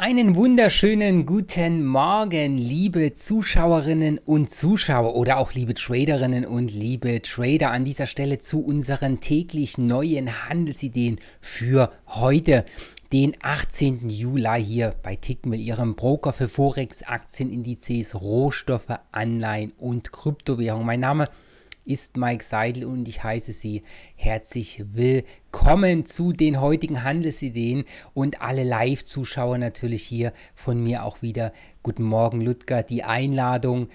Einen wunderschönen guten Morgen, liebe Zuschauerinnen und Zuschauer oder auch liebe Traderinnen und liebe Trader an dieser Stelle zu unseren täglich neuen Handelsideen für heute den 18. Juli hier bei Tickmill, ihrem Broker für Forex, Aktienindizes, Rohstoffe, Anleihen und Kryptowährungen. Mein Name ist ist Mike Seidel und ich heiße Sie herzlich willkommen zu den heutigen Handelsideen und alle Live-Zuschauer natürlich hier von mir auch wieder. Guten Morgen, Ludger. Die Einladung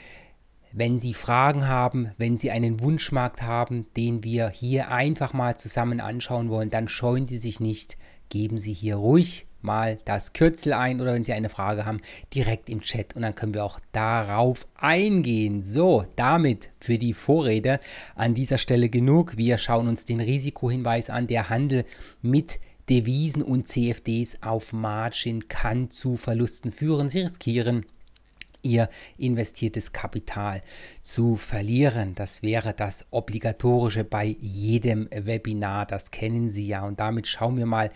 wenn Sie Fragen haben, wenn Sie einen Wunschmarkt haben, den wir hier einfach mal zusammen anschauen wollen, dann scheuen Sie sich nicht, geben Sie hier ruhig mal das Kürzel ein oder wenn Sie eine Frage haben, direkt im Chat und dann können wir auch darauf eingehen. So, damit für die Vorrede an dieser Stelle genug. Wir schauen uns den Risikohinweis an, der Handel mit Devisen und CFDs auf Margin kann zu Verlusten führen. Sie riskieren ihr investiertes Kapital zu verlieren. Das wäre das obligatorische bei jedem Webinar, das kennen Sie ja. Und damit schauen wir mal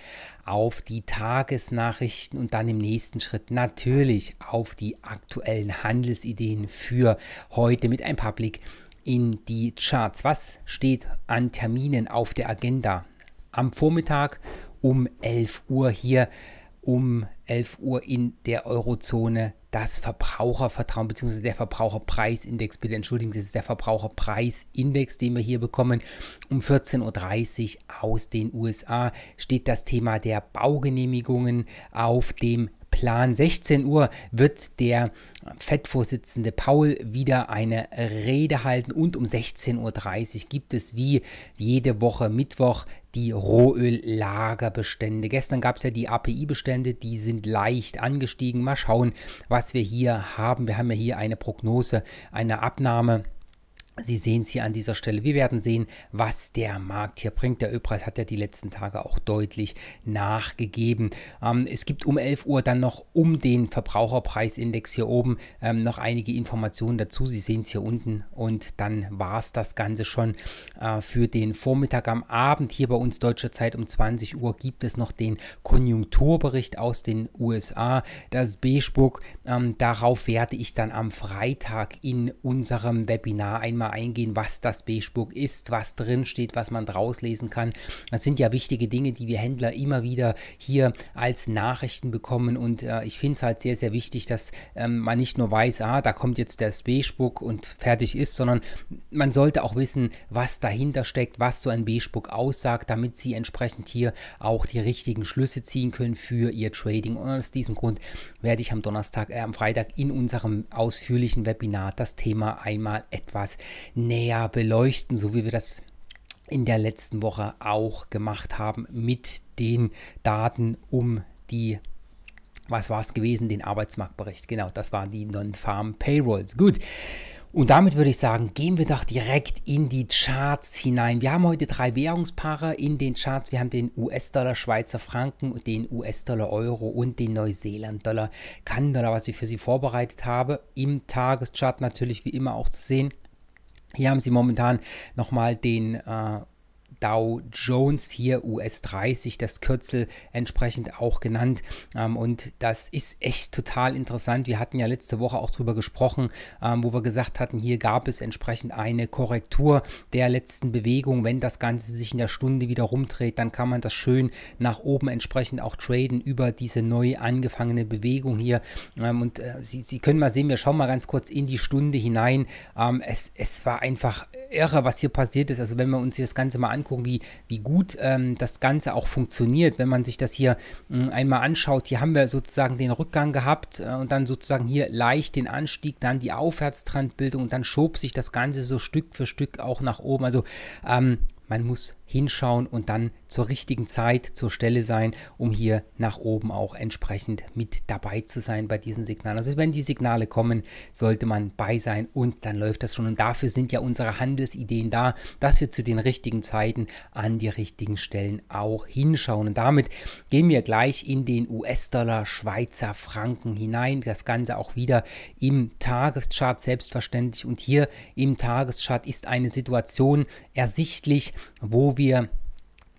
auf die Tagesnachrichten und dann im nächsten Schritt natürlich auf die aktuellen Handelsideen für heute mit ein paar Blick in die Charts. Was steht an Terminen auf der Agenda? Am Vormittag um 11 Uhr hier, um 11 Uhr in der Eurozone das Verbrauchervertrauen bzw. der Verbraucherpreisindex, bitte entschuldigen, Sie, das ist der Verbraucherpreisindex, den wir hier bekommen. Um 14.30 Uhr aus den USA steht das Thema der Baugenehmigungen auf dem Plan 16 Uhr wird der FED-Vorsitzende Paul wieder eine Rede halten und um 16.30 Uhr gibt es wie jede Woche Mittwoch die Rohöllagerbestände. Gestern gab es ja die API-Bestände, die sind leicht angestiegen. Mal schauen, was wir hier haben. Wir haben ja hier eine Prognose einer Abnahme Sie sehen es hier an dieser Stelle. Wir werden sehen, was der Markt hier bringt. Der Ölpreis hat ja die letzten Tage auch deutlich nachgegeben. Ähm, es gibt um 11 Uhr dann noch um den Verbraucherpreisindex hier oben ähm, noch einige Informationen dazu. Sie sehen es hier unten und dann war es das Ganze schon äh, für den Vormittag. Am Abend hier bei uns deutscher Zeit um 20 Uhr gibt es noch den Konjunkturbericht aus den USA. Das B-Spuck, ähm, darauf werde ich dann am Freitag in unserem Webinar einmal mal eingehen, was das beige ist, was drin steht, was man draus lesen kann. Das sind ja wichtige Dinge, die wir Händler immer wieder hier als Nachrichten bekommen und äh, ich finde es halt sehr, sehr wichtig, dass ähm, man nicht nur weiß, ah, da kommt jetzt das beige und fertig ist, sondern man sollte auch wissen, was dahinter steckt, was so ein beige aussagt, damit sie entsprechend hier auch die richtigen Schlüsse ziehen können für ihr Trading. Und aus diesem Grund werde ich am Donnerstag, äh, am Freitag in unserem ausführlichen Webinar das Thema einmal etwas näher beleuchten, so wie wir das in der letzten Woche auch gemacht haben mit den Daten um die was war es gewesen? Den Arbeitsmarktbericht. Genau, das waren die Non-Farm Payrolls. Gut. Und damit würde ich sagen, gehen wir doch direkt in die Charts hinein. Wir haben heute drei Währungspaare in den Charts. Wir haben den US-Dollar, Schweizer Franken, den US-Dollar, Euro und den Neuseeland-Dollar, Kanada, was ich für Sie vorbereitet habe. Im Tageschart natürlich wie immer auch zu sehen. Hier haben sie momentan nochmal den äh, Dow Jones hier US 30, das Kürzel entsprechend auch genannt. Ähm, und das ist echt total interessant. Wir hatten ja letzte Woche auch drüber gesprochen, ähm, wo wir gesagt hatten, hier gab es entsprechend eine Korrektur der letzten Bewegung. Wenn das Ganze sich in der Stunde wieder rumdreht, dann kann man das schön nach oben entsprechend auch traden über diese neu angefangene Bewegung hier. Ähm, und äh, Sie, Sie können mal sehen, wir schauen mal ganz kurz in die Stunde hinein. Ähm, es, es war einfach irre, was hier passiert ist. Also wenn wir uns das Ganze mal angucken, angucken, wie, wie gut ähm, das Ganze auch funktioniert. Wenn man sich das hier äh, einmal anschaut, hier haben wir sozusagen den Rückgang gehabt äh, und dann sozusagen hier leicht den Anstieg, dann die Aufwärtstrendbildung und dann schob sich das Ganze so Stück für Stück auch nach oben. Also ähm, man muss hinschauen und dann zur richtigen Zeit zur Stelle sein, um hier nach oben auch entsprechend mit dabei zu sein bei diesen Signalen. Also wenn die Signale kommen, sollte man bei sein und dann läuft das schon. Und dafür sind ja unsere Handelsideen da, dass wir zu den richtigen Zeiten an die richtigen Stellen auch hinschauen. Und damit gehen wir gleich in den US-Dollar, Schweizer Franken hinein. Das Ganze auch wieder im Tageschart selbstverständlich. Und hier im Tageschart ist eine Situation ersichtlich, wo wir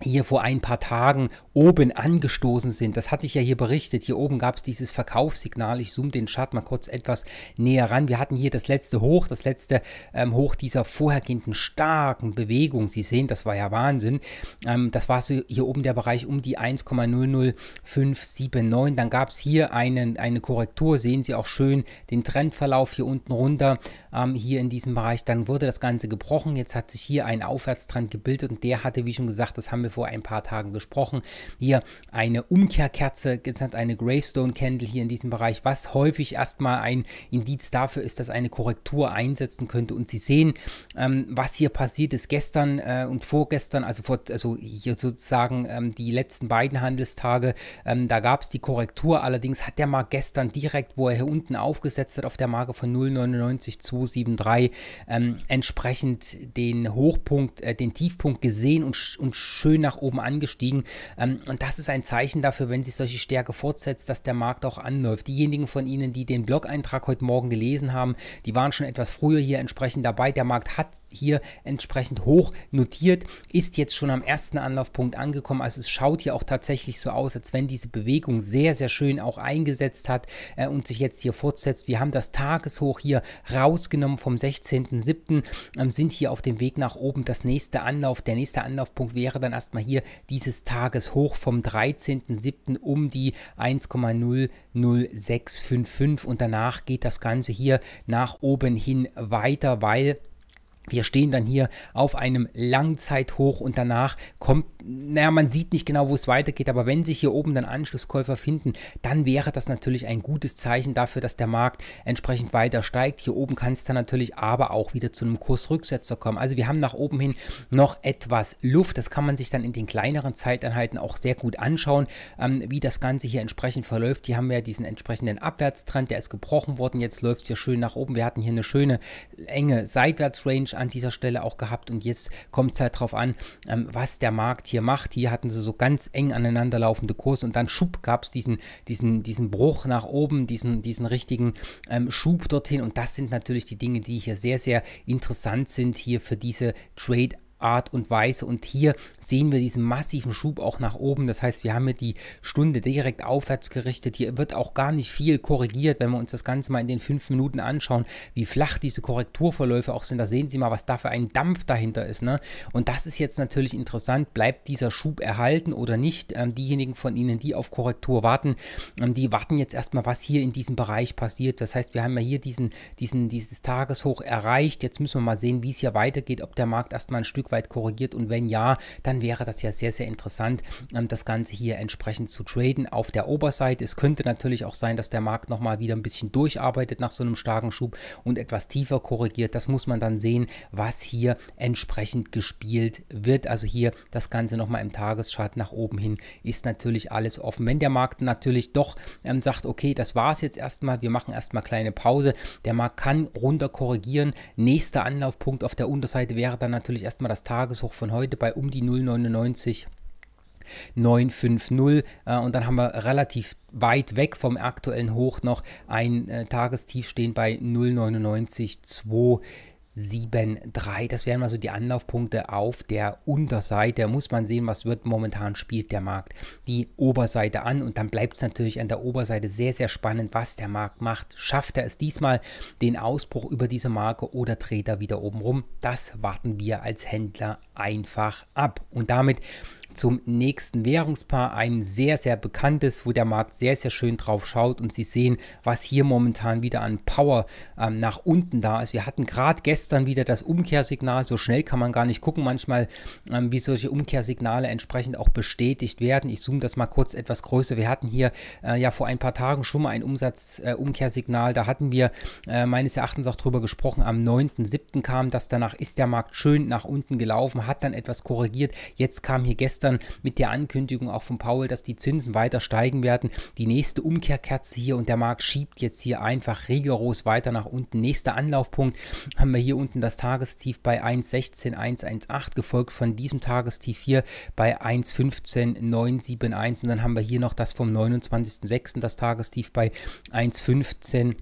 hier vor ein paar Tagen oben angestoßen sind. Das hatte ich ja hier berichtet. Hier oben gab es dieses Verkaufssignal. Ich zoome den Chart mal kurz etwas näher ran. Wir hatten hier das letzte Hoch, das letzte ähm, Hoch dieser vorhergehenden starken Bewegung. Sie sehen, das war ja Wahnsinn. Ähm, das war so hier oben der Bereich um die 1,00579. Dann gab es hier einen, eine Korrektur. Sehen Sie auch schön den Trendverlauf hier unten runter, ähm, hier in diesem Bereich. Dann wurde das Ganze gebrochen. Jetzt hat sich hier ein Aufwärtstrend gebildet und der hatte, wie schon gesagt, das haben wir wir vor ein paar Tagen gesprochen. Hier eine Umkehrkerze, genannt eine Gravestone Candle hier in diesem Bereich, was häufig erstmal ein Indiz dafür ist, dass eine Korrektur einsetzen könnte. Und Sie sehen, ähm, was hier passiert ist gestern äh, und vorgestern, also, vor, also hier sozusagen ähm, die letzten beiden Handelstage, ähm, da gab es die Korrektur. Allerdings hat der Markt gestern direkt, wo er hier unten aufgesetzt hat, auf der Marke von 0,99273, ähm, entsprechend den Hochpunkt, äh, den Tiefpunkt gesehen und, und schön schön nach oben angestiegen. Ähm, und das ist ein Zeichen dafür, wenn sich solche Stärke fortsetzt, dass der Markt auch anläuft. Diejenigen von Ihnen, die den Blog-Eintrag heute Morgen gelesen haben, die waren schon etwas früher hier entsprechend dabei. Der Markt hat hier entsprechend hoch notiert, ist jetzt schon am ersten Anlaufpunkt angekommen. Also es schaut hier auch tatsächlich so aus, als wenn diese Bewegung sehr, sehr schön auch eingesetzt hat äh, und sich jetzt hier fortsetzt. Wir haben das Tageshoch hier rausgenommen vom 16.07., ähm, sind hier auf dem Weg nach oben. Das nächste Anlauf, der nächste Anlaufpunkt wäre dann erstmal hier dieses Tageshoch vom 13.07. um die 1,00655 und danach geht das Ganze hier nach oben hin weiter, weil wir stehen dann hier auf einem Langzeithoch und danach kommt, naja, man sieht nicht genau, wo es weitergeht, aber wenn sich hier oben dann Anschlusskäufer finden, dann wäre das natürlich ein gutes Zeichen dafür, dass der Markt entsprechend weiter steigt. Hier oben kann es dann natürlich aber auch wieder zu einem Kursrücksetzer kommen. Also wir haben nach oben hin noch etwas Luft. Das kann man sich dann in den kleineren Zeiteinheiten auch sehr gut anschauen, ähm, wie das Ganze hier entsprechend verläuft. Hier haben wir ja diesen entsprechenden Abwärtstrend, der ist gebrochen worden. Jetzt läuft es hier schön nach oben. Wir hatten hier eine schöne enge Seitwärtsrange an dieser Stelle auch gehabt und jetzt kommt es halt darauf an, ähm, was der Markt hier macht. Hier hatten sie so ganz eng aneinanderlaufende Kurse und dann Schub gab es diesen, diesen, diesen Bruch nach oben, diesen, diesen richtigen ähm, Schub dorthin und das sind natürlich die Dinge, die hier sehr, sehr interessant sind hier für diese Trade- Art und Weise. Und hier sehen wir diesen massiven Schub auch nach oben. Das heißt, wir haben hier die Stunde direkt aufwärts gerichtet. Hier wird auch gar nicht viel korrigiert, wenn wir uns das Ganze mal in den fünf Minuten anschauen, wie flach diese Korrekturverläufe auch sind. Da sehen Sie mal, was da für ein Dampf dahinter ist. Ne? Und das ist jetzt natürlich interessant. Bleibt dieser Schub erhalten oder nicht? Ähm, diejenigen von Ihnen, die auf Korrektur warten, ähm, die warten jetzt erstmal, was hier in diesem Bereich passiert. Das heißt, wir haben ja hier diesen, diesen, dieses Tageshoch erreicht. Jetzt müssen wir mal sehen, wie es hier weitergeht, ob der Markt erstmal ein Stück Stück weit korrigiert? Und wenn ja, dann wäre das ja sehr, sehr interessant, ähm, das Ganze hier entsprechend zu traden auf der Oberseite. Es könnte natürlich auch sein, dass der Markt nochmal wieder ein bisschen durcharbeitet nach so einem starken Schub und etwas tiefer korrigiert. Das muss man dann sehen, was hier entsprechend gespielt wird. Also hier das Ganze nochmal im Tageschart nach oben hin ist natürlich alles offen. Wenn der Markt natürlich doch ähm, sagt, okay, das war es jetzt erstmal, wir machen erstmal kleine Pause, der Markt kann runter korrigieren. Nächster Anlaufpunkt auf der Unterseite wäre dann natürlich erstmal das das Tageshoch von heute bei um die 0,99. 950 äh, und dann haben wir relativ weit weg vom aktuellen Hoch noch ein äh, Tagestief stehen bei 0,99,2 7-3. Das wären also die Anlaufpunkte auf der Unterseite. Da Muss man sehen, was wird momentan spielt der Markt die Oberseite an und dann bleibt es natürlich an der Oberseite sehr, sehr spannend, was der Markt macht. Schafft er es diesmal den Ausbruch über diese Marke oder dreht er wieder oben rum? Das warten wir als Händler einfach ab. Und damit zum nächsten Währungspaar, ein sehr, sehr bekanntes, wo der Markt sehr, sehr schön drauf schaut und Sie sehen, was hier momentan wieder an Power ähm, nach unten da ist. Wir hatten gerade gestern wieder das Umkehrsignal, so schnell kann man gar nicht gucken manchmal, ähm, wie solche Umkehrsignale entsprechend auch bestätigt werden. Ich zoome das mal kurz etwas größer. Wir hatten hier äh, ja vor ein paar Tagen schon mal ein Umsatzumkehrsignal, äh, da hatten wir äh, meines Erachtens auch drüber gesprochen, am 9.7. kam das, danach ist der Markt schön nach unten gelaufen, hat dann etwas korrigiert, jetzt kam hier gestern gestern mit der Ankündigung auch von Paul, dass die Zinsen weiter steigen werden. Die nächste Umkehrkerze hier und der Markt schiebt jetzt hier einfach rigoros weiter nach unten. Nächster Anlaufpunkt haben wir hier unten das Tagestief bei 1,16, 1,18 gefolgt von diesem Tagestief hier bei 1,15971 und dann haben wir hier noch das vom 29.06. das Tagestief bei 1,15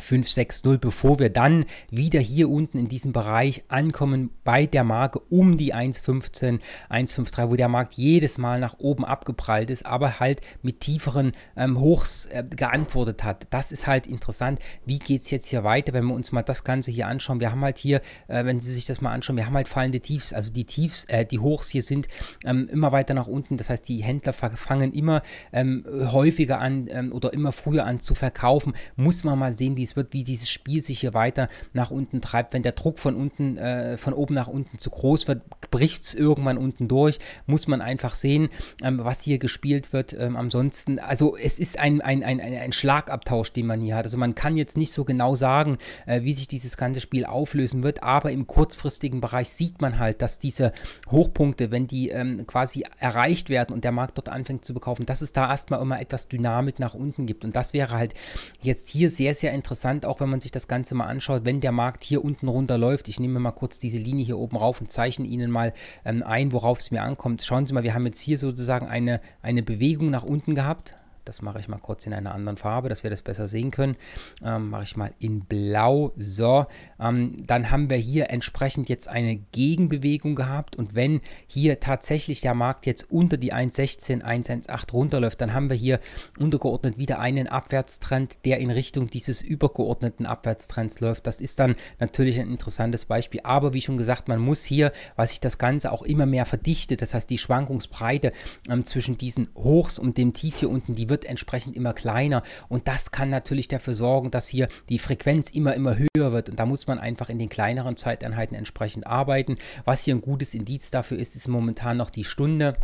560, bevor wir dann wieder hier unten in diesem Bereich ankommen bei der Marke um die 1,15, 1,53, wo der Markt jedes Mal nach oben abgeprallt ist, aber halt mit tieferen ähm, Hochs äh, geantwortet hat. Das ist halt interessant. Wie geht es jetzt hier weiter, wenn wir uns mal das Ganze hier anschauen? Wir haben halt hier, äh, wenn Sie sich das mal anschauen, wir haben halt fallende Tiefs, also die Tiefs, äh, die Hochs hier sind ähm, immer weiter nach unten. Das heißt, die Händler fangen immer ähm, häufiger an ähm, oder immer früher an zu verkaufen. Muss man mal sehen, wie es wird, wie dieses Spiel sich hier weiter nach unten treibt. Wenn der Druck von unten, äh, von oben nach unten zu groß wird, bricht es irgendwann unten durch. Muss man einfach sehen, ähm, was hier gespielt wird. Ähm, ansonsten, also es ist ein, ein, ein, ein, Schlagabtausch, den man hier hat. Also man kann jetzt nicht so genau sagen, äh, wie sich dieses ganze Spiel auflösen wird, aber im kurzfristigen Bereich sieht man halt, dass diese Hochpunkte, wenn die ähm, quasi erreicht werden und der Markt dort anfängt zu bekaufen, dass es da erstmal immer etwas Dynamik nach unten gibt. Und das wäre halt jetzt hier sehr, sehr interessant interessant, auch wenn man sich das Ganze mal anschaut, wenn der Markt hier unten runter läuft. Ich nehme mal kurz diese Linie hier oben rauf und zeichne Ihnen mal ähm, ein, worauf es mir ankommt. Schauen Sie mal, wir haben jetzt hier sozusagen eine, eine Bewegung nach unten gehabt. Das mache ich mal kurz in einer anderen Farbe, dass wir das besser sehen können. Ähm, mache ich mal in blau. So, ähm, dann haben wir hier entsprechend jetzt eine Gegenbewegung gehabt. Und wenn hier tatsächlich der Markt jetzt unter die 1,16, 1,18 runterläuft, dann haben wir hier untergeordnet wieder einen Abwärtstrend, der in Richtung dieses übergeordneten Abwärtstrends läuft. Das ist dann natürlich ein interessantes Beispiel. Aber wie schon gesagt, man muss hier, was sich das Ganze auch immer mehr verdichtet, das heißt die Schwankungsbreite ähm, zwischen diesen Hochs und dem Tief hier unten, die wird wird entsprechend immer kleiner und das kann natürlich dafür sorgen, dass hier die Frequenz immer, immer höher wird und da muss man einfach in den kleineren Zeiteinheiten entsprechend arbeiten. Was hier ein gutes Indiz dafür ist, ist momentan noch die Stunde.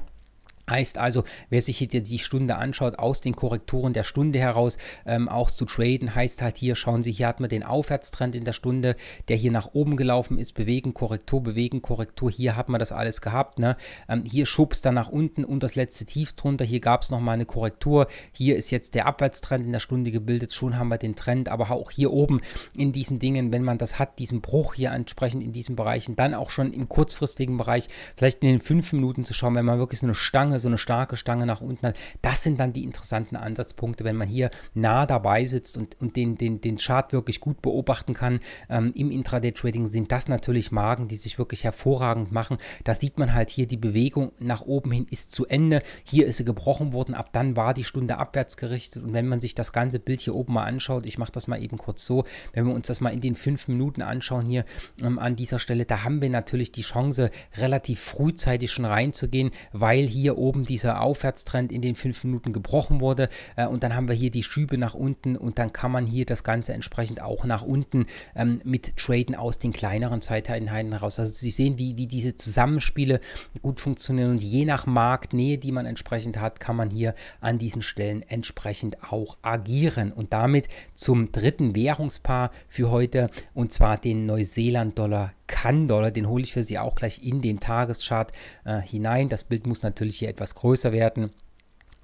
Heißt also, wer sich hier die Stunde anschaut, aus den Korrekturen der Stunde heraus ähm, auch zu traden, heißt halt hier, schauen Sie, hier hat man den Aufwärtstrend in der Stunde, der hier nach oben gelaufen ist, bewegen, Korrektur, bewegen, Korrektur, hier hat man das alles gehabt, ne? Ähm, hier schubst dann nach unten und das letzte Tief drunter, hier gab es nochmal eine Korrektur, hier ist jetzt der Abwärtstrend in der Stunde gebildet, schon haben wir den Trend, aber auch hier oben in diesen Dingen, wenn man das hat, diesen Bruch hier entsprechend in diesen Bereichen, dann auch schon im kurzfristigen Bereich, vielleicht in den fünf Minuten zu schauen, wenn man wirklich so eine Stange Stange, so eine starke Stange nach unten hat. Das sind dann die interessanten Ansatzpunkte, wenn man hier nah dabei sitzt und, und den, den, den Chart wirklich gut beobachten kann. Ähm, Im Intraday-Trading sind das natürlich Magen, die sich wirklich hervorragend machen. Da sieht man halt hier, die Bewegung nach oben hin ist zu Ende. Hier ist sie gebrochen worden. Ab dann war die Stunde abwärts gerichtet. Und wenn man sich das ganze Bild hier oben mal anschaut, ich mache das mal eben kurz so, wenn wir uns das mal in den fünf Minuten anschauen hier ähm, an dieser Stelle, da haben wir natürlich die Chance, relativ frühzeitig schon reinzugehen, weil hier oben oben dieser Aufwärtstrend in den fünf Minuten gebrochen wurde. Äh, und dann haben wir hier die Schübe nach unten und dann kann man hier das Ganze entsprechend auch nach unten ähm, mit Traden aus den kleineren Zeiteinheiten heraus. Also Sie sehen, wie, wie diese Zusammenspiele gut funktionieren und je nach Marktnähe, die man entsprechend hat, kann man hier an diesen Stellen entsprechend auch agieren. Und damit zum dritten Währungspaar für heute und zwar den Neuseeland-Dollar kann-Dollar, den hole ich für Sie auch gleich in den Tageschart äh, hinein. Das Bild muss natürlich hier etwas größer werden.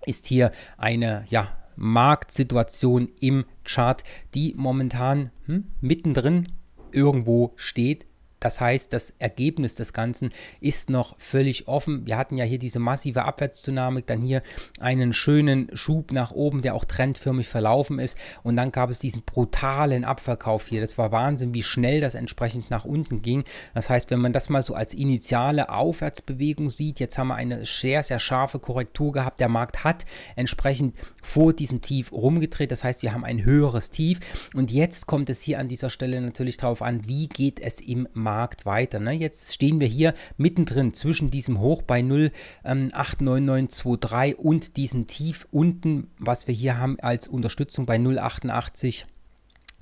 Ist hier eine, ja, Marktsituation im Chart, die momentan hm, mittendrin irgendwo steht, das heißt, das Ergebnis des Ganzen ist noch völlig offen. Wir hatten ja hier diese massive Abwärtsdynamik, dann hier einen schönen Schub nach oben, der auch trendförmig verlaufen ist. Und dann gab es diesen brutalen Abverkauf hier. Das war Wahnsinn, wie schnell das entsprechend nach unten ging. Das heißt, wenn man das mal so als initiale Aufwärtsbewegung sieht, jetzt haben wir eine sehr, sehr scharfe Korrektur gehabt. Der Markt hat entsprechend vor diesem Tief rumgedreht. Das heißt, wir haben ein höheres Tief. Und jetzt kommt es hier an dieser Stelle natürlich darauf an, wie geht es im Markt Markt weiter. Ne? Jetzt stehen wir hier mittendrin zwischen diesem Hoch bei 0,89923 ähm, und diesem Tief unten, was wir hier haben als Unterstützung bei 0,88340.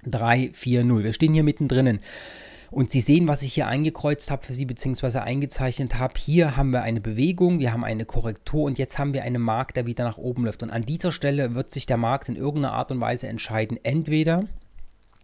Wir stehen hier mittendrin. Und Sie sehen, was ich hier eingekreuzt habe für Sie bzw. eingezeichnet habe. Hier haben wir eine Bewegung, wir haben eine Korrektur und jetzt haben wir einen Markt, der wieder nach oben läuft. Und an dieser Stelle wird sich der Markt in irgendeiner Art und Weise entscheiden. Entweder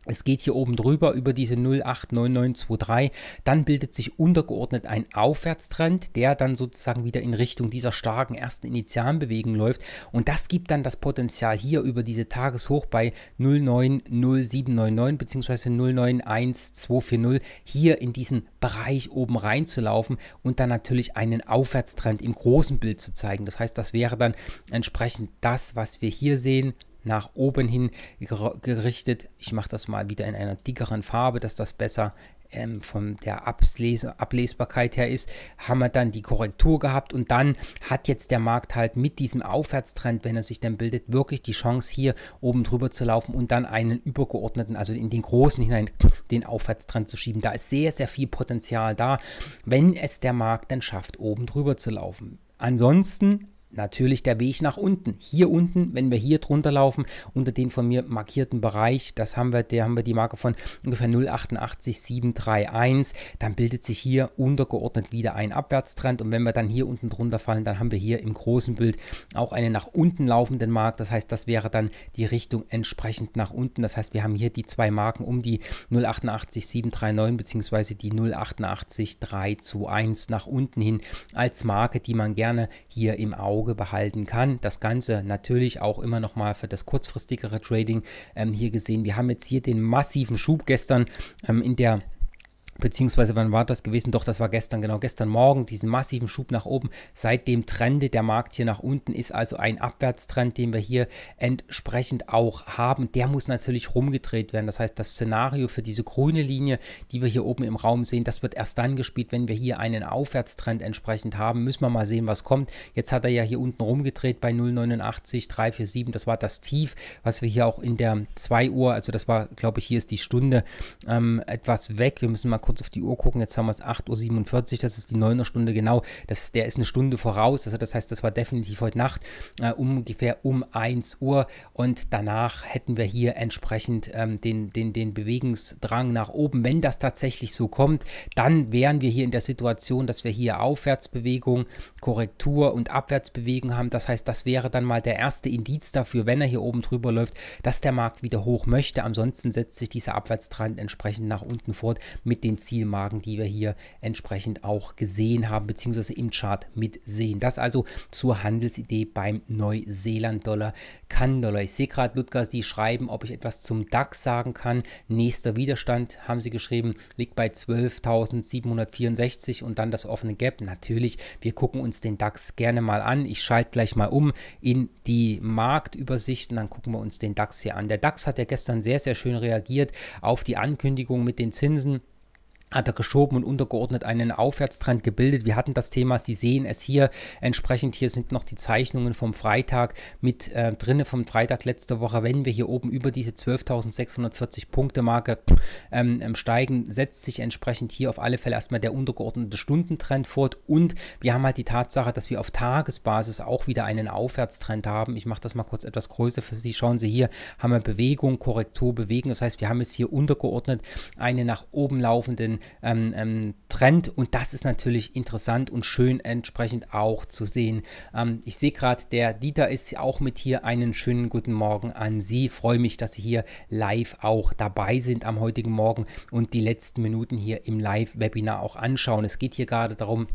es geht hier oben drüber über diese 089923. Dann bildet sich untergeordnet ein Aufwärtstrend, der dann sozusagen wieder in Richtung dieser starken ersten Initialbewegung läuft. Und das gibt dann das Potenzial hier über diese Tageshoch bei 090799 bzw. 091240 hier in diesen Bereich oben reinzulaufen und dann natürlich einen Aufwärtstrend im großen Bild zu zeigen. Das heißt, das wäre dann entsprechend das, was wir hier sehen nach oben hin gerichtet. Ich mache das mal wieder in einer dickeren Farbe, dass das besser ähm, von der Ables Ablesbarkeit her ist, haben wir dann die Korrektur gehabt und dann hat jetzt der Markt halt mit diesem Aufwärtstrend, wenn er sich dann bildet, wirklich die Chance hier oben drüber zu laufen und dann einen übergeordneten, also in den großen hinein, den Aufwärtstrend zu schieben. Da ist sehr, sehr viel Potenzial da, wenn es der Markt dann schafft, oben drüber zu laufen. Ansonsten natürlich der Weg nach unten. Hier unten, wenn wir hier drunter laufen, unter den von mir markierten Bereich, das haben wir, der haben wir die Marke von ungefähr 0,88731, dann bildet sich hier untergeordnet wieder ein Abwärtstrend und wenn wir dann hier unten drunter fallen, dann haben wir hier im großen Bild auch einen nach unten laufenden Markt, das heißt, das wäre dann die Richtung entsprechend nach unten, das heißt, wir haben hier die zwei Marken um die 0,88739 bzw. die 0,88321 nach unten hin als Marke, die man gerne hier im Auge Auge behalten kann. Das Ganze natürlich auch immer noch mal für das kurzfristigere Trading ähm, hier gesehen. Wir haben jetzt hier den massiven Schub gestern ähm, in der beziehungsweise wann war das gewesen? Doch, das war gestern, genau, gestern Morgen, diesen massiven Schub nach oben. Seitdem trende der Markt hier nach unten, ist also ein Abwärtstrend, den wir hier entsprechend auch haben. Der muss natürlich rumgedreht werden. Das heißt, das Szenario für diese grüne Linie, die wir hier oben im Raum sehen, das wird erst dann gespielt, wenn wir hier einen Aufwärtstrend entsprechend haben. Müssen wir mal sehen, was kommt. Jetzt hat er ja hier unten rumgedreht bei 0,89, 347. Das war das Tief, was wir hier auch in der 2 Uhr, also das war, glaube ich, hier ist die Stunde ähm, etwas weg. Wir müssen mal kurz auf die Uhr gucken, jetzt haben wir es 8.47 Uhr, das ist die 9er Stunde genau, das, der ist eine Stunde voraus, also das heißt, das war definitiv heute Nacht äh, ungefähr um 1 Uhr und danach hätten wir hier entsprechend ähm, den, den, den Bewegungsdrang nach oben. Wenn das tatsächlich so kommt, dann wären wir hier in der Situation, dass wir hier Aufwärtsbewegung, Korrektur und Abwärtsbewegung haben, das heißt, das wäre dann mal der erste Indiz dafür, wenn er hier oben drüber läuft, dass der Markt wieder hoch möchte, ansonsten setzt sich dieser Abwärtstrend entsprechend nach unten fort mit den dem Zielmarken, die wir hier entsprechend auch gesehen haben, beziehungsweise im Chart mitsehen. Das also zur Handelsidee beim Neuseeland-Dollar, Kann-Dollar. Ich sehe gerade, Ludger, Sie schreiben, ob ich etwas zum DAX sagen kann. Nächster Widerstand, haben Sie geschrieben, liegt bei 12.764 und dann das offene Gap. Natürlich, wir gucken uns den DAX gerne mal an. Ich schalte gleich mal um in die Marktübersicht und dann gucken wir uns den DAX hier an. Der DAX hat ja gestern sehr, sehr schön reagiert auf die Ankündigung mit den Zinsen hat er geschoben und untergeordnet einen Aufwärtstrend gebildet. Wir hatten das Thema, Sie sehen es hier entsprechend, hier sind noch die Zeichnungen vom Freitag mit äh, drinne vom Freitag letzte Woche. Wenn wir hier oben über diese 12.640 Punkte Marke ähm, steigen, setzt sich entsprechend hier auf alle Fälle erstmal der untergeordnete Stundentrend fort und wir haben halt die Tatsache, dass wir auf Tagesbasis auch wieder einen Aufwärtstrend haben. Ich mache das mal kurz etwas größer für Sie. Schauen Sie hier, haben wir Bewegung, Korrektur, Bewegen. Das heißt, wir haben jetzt hier untergeordnet einen nach oben laufenden ähm, ähm, Trend und das ist natürlich interessant und schön entsprechend auch zu sehen. Ähm, ich sehe gerade, der Dieter ist auch mit hier. Einen schönen guten Morgen an Sie. Freue mich, dass Sie hier live auch dabei sind am heutigen Morgen und die letzten Minuten hier im Live-Webinar auch anschauen. Es geht hier gerade darum,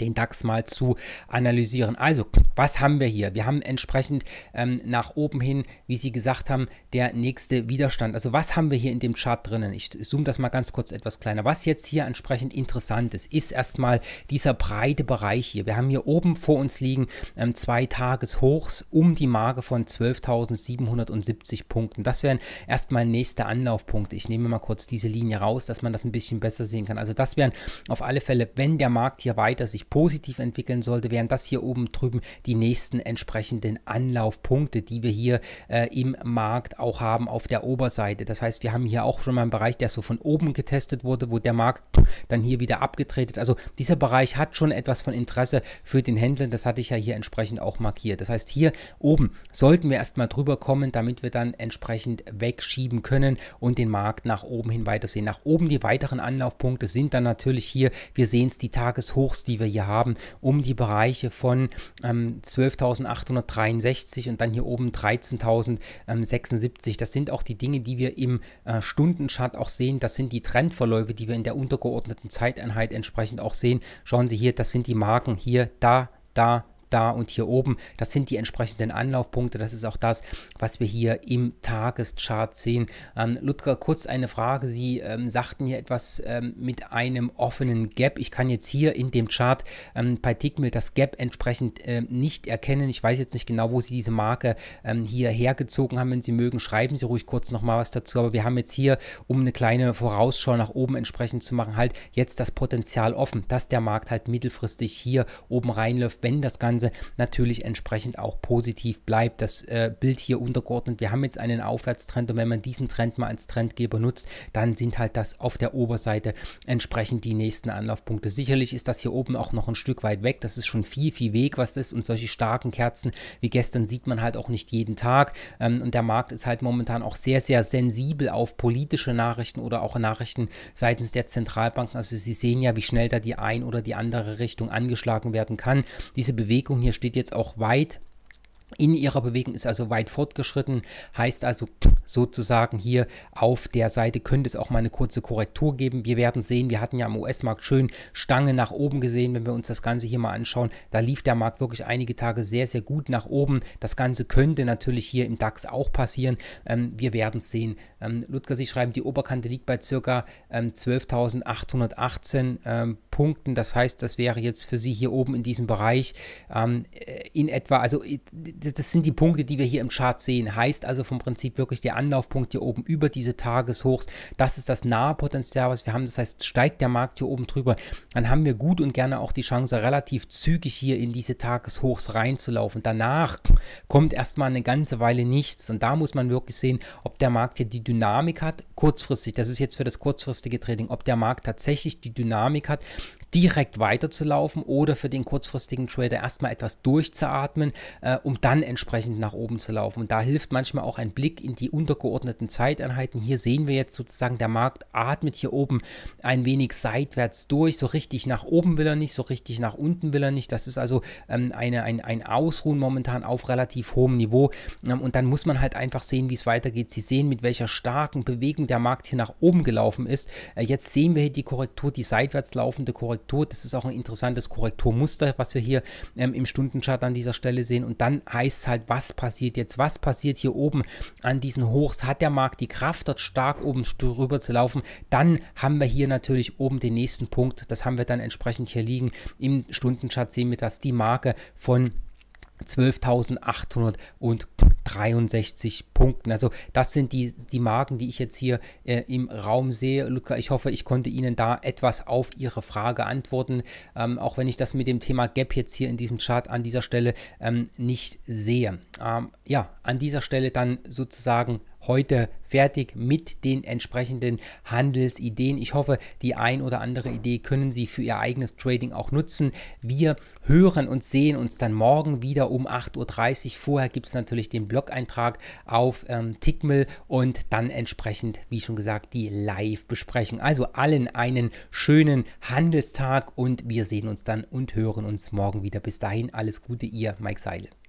den DAX mal zu analysieren. Also, was haben wir hier? Wir haben entsprechend ähm, nach oben hin, wie Sie gesagt haben, der nächste Widerstand. Also, was haben wir hier in dem Chart drinnen? Ich zoome das mal ganz kurz etwas kleiner. Was jetzt hier entsprechend interessant ist, ist erstmal dieser breite Bereich hier. Wir haben hier oben vor uns liegen ähm, zwei Tageshochs um die Marke von 12.770 Punkten. Das wären erstmal nächste Anlaufpunkte. Ich nehme mal kurz diese Linie raus, dass man das ein bisschen besser sehen kann. Also, das wären auf alle Fälle, wenn der Markt hier weiter sich sich positiv entwickeln sollte, wären das hier oben drüben die nächsten entsprechenden Anlaufpunkte, die wir hier äh, im Markt auch haben auf der Oberseite. Das heißt, wir haben hier auch schon mal einen Bereich, der so von oben getestet wurde, wo der Markt dann hier wieder abgetretet. Also dieser Bereich hat schon etwas von Interesse für den Händler. Das hatte ich ja hier entsprechend auch markiert. Das heißt, hier oben sollten wir erstmal drüber kommen, damit wir dann entsprechend wegschieben können und den Markt nach oben hin weitersehen. Nach oben die weiteren Anlaufpunkte sind dann natürlich hier, wir sehen es, die Tageshochs, die wir hier hier haben, um die Bereiche von ähm, 12.863 und dann hier oben 13.076. Das sind auch die Dinge, die wir im äh, Stundenchart auch sehen. Das sind die Trendverläufe, die wir in der untergeordneten Zeiteinheit entsprechend auch sehen. Schauen Sie hier, das sind die Marken hier, da, da, da und hier oben. Das sind die entsprechenden Anlaufpunkte. Das ist auch das, was wir hier im Tageschart sehen. Ähm, Ludger, kurz eine Frage. Sie ähm, sagten hier etwas ähm, mit einem offenen Gap. Ich kann jetzt hier in dem Chart ähm, bei Tickmill das Gap entsprechend äh, nicht erkennen. Ich weiß jetzt nicht genau, wo Sie diese Marke ähm, hier hergezogen haben. Wenn Sie mögen, schreiben Sie ruhig kurz nochmal was dazu. Aber wir haben jetzt hier, um eine kleine Vorausschau nach oben entsprechend zu machen, halt jetzt das Potenzial offen, dass der Markt halt mittelfristig hier oben reinläuft, wenn das Ganze Ganze natürlich entsprechend auch positiv bleibt. Das äh, Bild hier untergeordnet, wir haben jetzt einen Aufwärtstrend und wenn man diesen Trend mal als Trendgeber nutzt, dann sind halt das auf der Oberseite entsprechend die nächsten Anlaufpunkte. Sicherlich ist das hier oben auch noch ein Stück weit weg, das ist schon viel, viel Weg, was das ist und solche starken Kerzen wie gestern sieht man halt auch nicht jeden Tag ähm, und der Markt ist halt momentan auch sehr, sehr sensibel auf politische Nachrichten oder auch Nachrichten seitens der Zentralbanken. Also Sie sehen ja, wie schnell da die ein oder die andere Richtung angeschlagen werden kann. Diese Bewegung Wirkung hier steht jetzt auch weit in ihrer Bewegung ist also weit fortgeschritten, heißt also sozusagen hier auf der Seite könnte es auch mal eine kurze Korrektur geben. Wir werden sehen, wir hatten ja am US-Markt schön Stange nach oben gesehen, wenn wir uns das Ganze hier mal anschauen, da lief der Markt wirklich einige Tage sehr, sehr gut nach oben. Das Ganze könnte natürlich hier im DAX auch passieren, ähm, wir werden sehen. Ähm, Ludger, Sie schreiben, die Oberkante liegt bei circa ähm, 12.818 ähm, Punkten, das heißt, das wäre jetzt für Sie hier oben in diesem Bereich ähm, äh, in etwa, also äh, das sind die Punkte, die wir hier im Chart sehen. Heißt also vom Prinzip wirklich der Anlaufpunkt hier oben über diese Tageshochs. Das ist das nahe Potenzial, was wir haben. Das heißt, steigt der Markt hier oben drüber, dann haben wir gut und gerne auch die Chance, relativ zügig hier in diese Tageshochs reinzulaufen. Danach kommt erstmal eine ganze Weile nichts. Und da muss man wirklich sehen, ob der Markt hier die Dynamik hat, kurzfristig. Das ist jetzt für das kurzfristige Trading, ob der Markt tatsächlich die Dynamik hat, direkt weiterzulaufen oder für den kurzfristigen Trader erstmal etwas durchzuatmen, äh, um dann entsprechend nach oben zu laufen. Und da hilft manchmal auch ein Blick in die untergeordneten Zeiteinheiten. Hier sehen wir jetzt sozusagen, der Markt atmet hier oben ein wenig seitwärts durch. So richtig nach oben will er nicht, so richtig nach unten will er nicht. Das ist also ähm, eine, ein, ein Ausruhen momentan auf relativ hohem Niveau. Ähm, und dann muss man halt einfach sehen, wie es weitergeht. Sie sehen, mit welcher starken Bewegung der Markt hier nach oben gelaufen ist. Äh, jetzt sehen wir hier die Korrektur, die seitwärts laufende Korrektur Korrektur. Das ist auch ein interessantes Korrekturmuster, was wir hier ähm, im Stundenchart an dieser Stelle sehen. Und dann heißt es halt, was passiert jetzt? Was passiert hier oben an diesen Hochs? Hat der Markt die Kraft, dort stark oben drüber zu laufen? Dann haben wir hier natürlich oben den nächsten Punkt. Das haben wir dann entsprechend hier liegen. Im Stundenchart sehen wir, dass die Marke von 12.863 Punkten. Also das sind die, die Marken, die ich jetzt hier äh, im Raum sehe. Luca, ich hoffe, ich konnte Ihnen da etwas auf Ihre Frage antworten, ähm, auch wenn ich das mit dem Thema Gap jetzt hier in diesem Chart an dieser Stelle ähm, nicht sehe. Ähm, ja, an dieser Stelle dann sozusagen heute fertig mit den entsprechenden Handelsideen. Ich hoffe, die ein oder andere Idee können Sie für Ihr eigenes Trading auch nutzen. Wir hören und sehen uns dann morgen wieder um 8.30 Uhr. Vorher gibt es natürlich den Blog-Eintrag auf ähm, Tickmill und dann entsprechend, wie schon gesagt, die Live-Besprechung. Also allen einen schönen Handelstag und wir sehen uns dann und hören uns morgen wieder. Bis dahin alles Gute, Ihr Mike Seile.